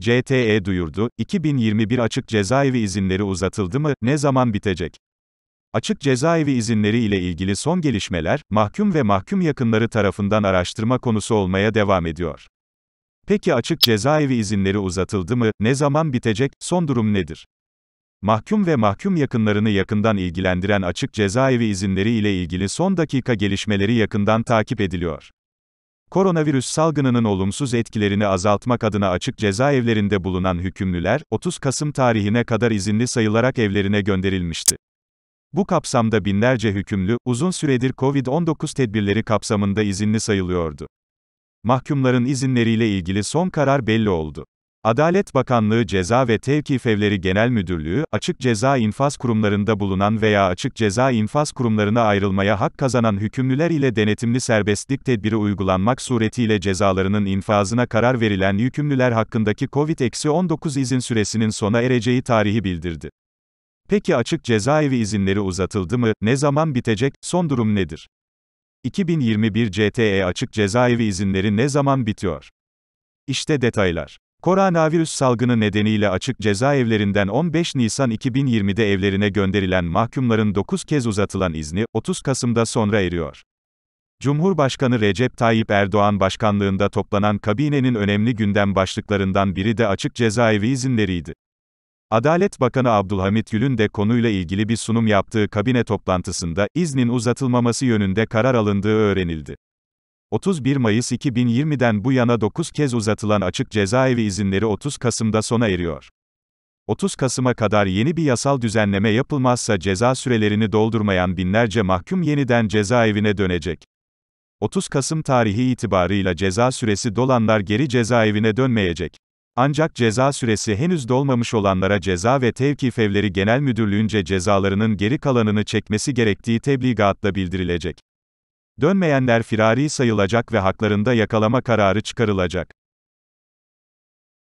CTE duyurdu, 2021 açık cezaevi izinleri uzatıldı mı, ne zaman bitecek? Açık cezaevi izinleri ile ilgili son gelişmeler, mahkum ve mahkum yakınları tarafından araştırma konusu olmaya devam ediyor. Peki açık cezaevi izinleri uzatıldı mı, ne zaman bitecek, son durum nedir? Mahkum ve mahkum yakınlarını yakından ilgilendiren açık cezaevi izinleri ile ilgili son dakika gelişmeleri yakından takip ediliyor. Koronavirüs salgınının olumsuz etkilerini azaltmak adına açık cezaevlerinde bulunan hükümlüler, 30 Kasım tarihine kadar izinli sayılarak evlerine gönderilmişti. Bu kapsamda binlerce hükümlü, uzun süredir COVID-19 tedbirleri kapsamında izinli sayılıyordu. Mahkumların izinleriyle ilgili son karar belli oldu. Adalet Bakanlığı Ceza ve Tevkif Evleri Genel Müdürlüğü, açık ceza infaz kurumlarında bulunan veya açık ceza infaz kurumlarına ayrılmaya hak kazanan hükümlüler ile denetimli serbestlik tedbiri uygulanmak suretiyle cezalarının infazına karar verilen hükümlüler hakkındaki COVID-19 izin süresinin sona ereceği tarihi bildirdi. Peki açık cezaevi izinleri uzatıldı mı, ne zaman bitecek, son durum nedir? 2021 CTE açık cezaevi izinleri ne zaman bitiyor? İşte detaylar. Koronavirüs salgını nedeniyle açık cezaevlerinden 15 Nisan 2020'de evlerine gönderilen mahkumların 9 kez uzatılan izni 30 Kasım'da sonra eriyor. Cumhurbaşkanı Recep Tayyip Erdoğan başkanlığında toplanan kabinenin önemli gündem başlıklarından biri de açık cezaevi izinleriydi. Adalet Bakanı Abdülhamit Gül'ün de konuyla ilgili bir sunum yaptığı kabine toplantısında iznin uzatılmaması yönünde karar alındığı öğrenildi. 31 Mayıs 2020'den bu yana 9 kez uzatılan açık cezaevi izinleri 30 Kasım'da sona eriyor. 30 Kasım'a kadar yeni bir yasal düzenleme yapılmazsa ceza sürelerini doldurmayan binlerce mahkum yeniden cezaevine dönecek. 30 Kasım tarihi itibarıyla ceza süresi dolanlar geri cezaevine dönmeyecek. Ancak ceza süresi henüz dolmamış olanlara Ceza ve Tevkif Evleri Genel Müdürlüğü'nce cezalarının geri kalanını çekmesi gerektiği tebligatla bildirilecek. Dönmeyenler firari sayılacak ve haklarında yakalama kararı çıkarılacak.